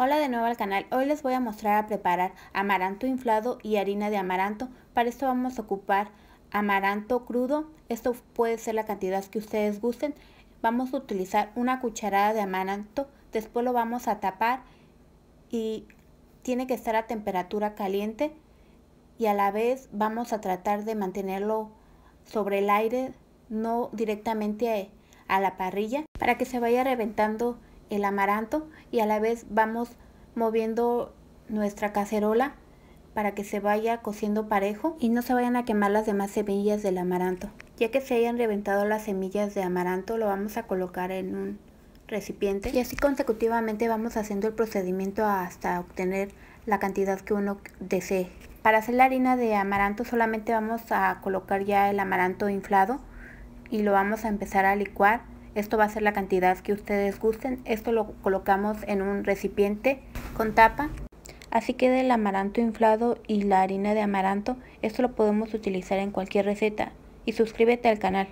Hola de nuevo al canal, hoy les voy a mostrar a preparar amaranto inflado y harina de amaranto. Para esto vamos a ocupar amaranto crudo, esto puede ser la cantidad que ustedes gusten. Vamos a utilizar una cucharada de amaranto, después lo vamos a tapar y tiene que estar a temperatura caliente y a la vez vamos a tratar de mantenerlo sobre el aire, no directamente a la parrilla, para que se vaya reventando el amaranto y a la vez vamos moviendo nuestra cacerola para que se vaya cociendo parejo y no se vayan a quemar las demás semillas del amaranto. Ya que se hayan reventado las semillas de amaranto lo vamos a colocar en un recipiente y así consecutivamente vamos haciendo el procedimiento hasta obtener la cantidad que uno desee. Para hacer la harina de amaranto solamente vamos a colocar ya el amaranto inflado y lo vamos a empezar a licuar esto va a ser la cantidad que ustedes gusten. Esto lo colocamos en un recipiente con tapa. Así queda el amaranto inflado y la harina de amaranto. Esto lo podemos utilizar en cualquier receta. Y suscríbete al canal.